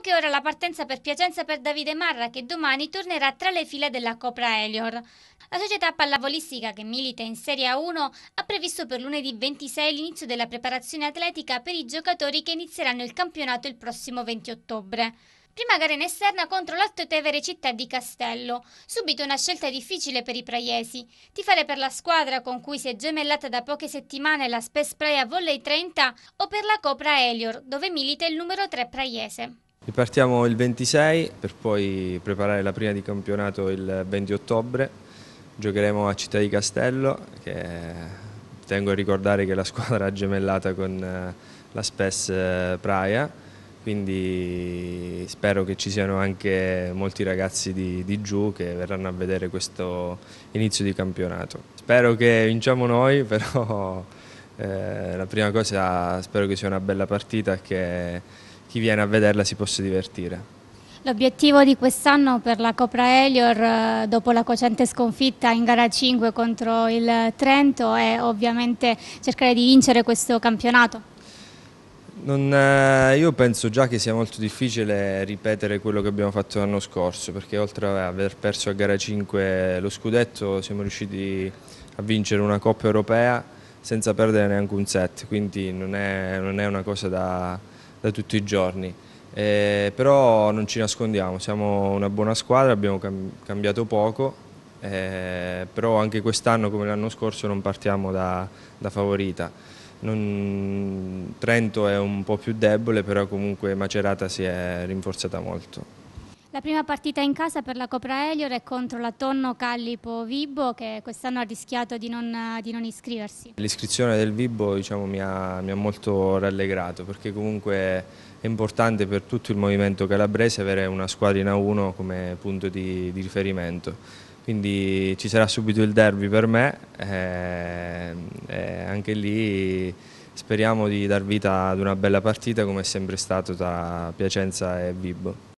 poche ore la partenza per Piacenza per Davide Marra che domani tornerà tra le file della Copra Elior. La società pallavolistica che milita in Serie A1 ha previsto per lunedì 26 l'inizio della preparazione atletica per i giocatori che inizieranno il campionato il prossimo 20 ottobre prima gara in esterna contro l'Alto Tevere città di Castello. Subito una scelta difficile per i praiesi. Ti fare per la squadra con cui si è gemellata da poche settimane la Spes Praia Volley 30 o per la Copra Elior, dove milita il numero 3 praiese. Ripartiamo il 26 per poi preparare la prima di campionato il 20 ottobre. Giocheremo a Città di Castello che tengo a ricordare che la squadra è gemellata con eh, la Spes eh, Praia quindi spero che ci siano anche molti ragazzi di, di, giù che verranno a vedere questo inizio di campionato. Spero che vinciamo noi, però eh, la prima cosa spero che sia una bella partita che chi viene a vederla si possa divertire. L'obiettivo di quest'anno per la Copra Elior, eh, dopo la cocente sconfitta in gara 5 contro il Trento, è ovviamente cercare di vincere questo campionato. Non, eh, io penso già che sia molto difficile ripetere quello che abbiamo fatto l'anno scorso, perché oltre ad aver perso a gara 5 lo scudetto, siamo riusciti a vincere una Coppa europea senza perdere neanche un set, quindi non è, non è una cosa da, da tutti i giorni. Eh, però non ci nascondiamo, siamo una buona squadra, abbiamo cam cambiato poco, eh, però anche quest'anno come l'anno scorso non partiamo da, da favorita. Non... Trento è un po' più debole, però comunque Macerata si è rinforzata molto. La prima partita in casa per la Copra Elior è contro la Tonno Callipo Vibbo che quest'anno ha rischiato di non, di non iscriversi. L'iscrizione del Vibbo diciamo, mi, ha, mi, ha, molto rallegrato perché comunque è importante per tutto il movimento calabrese avere una squadra in A1 come punto di, di riferimento. Quindi ci sarà subito il derby per me e, eh, e anche lì speriamo di dar vita ad una bella partita come è sempre stato tra Piacenza e Vibbo.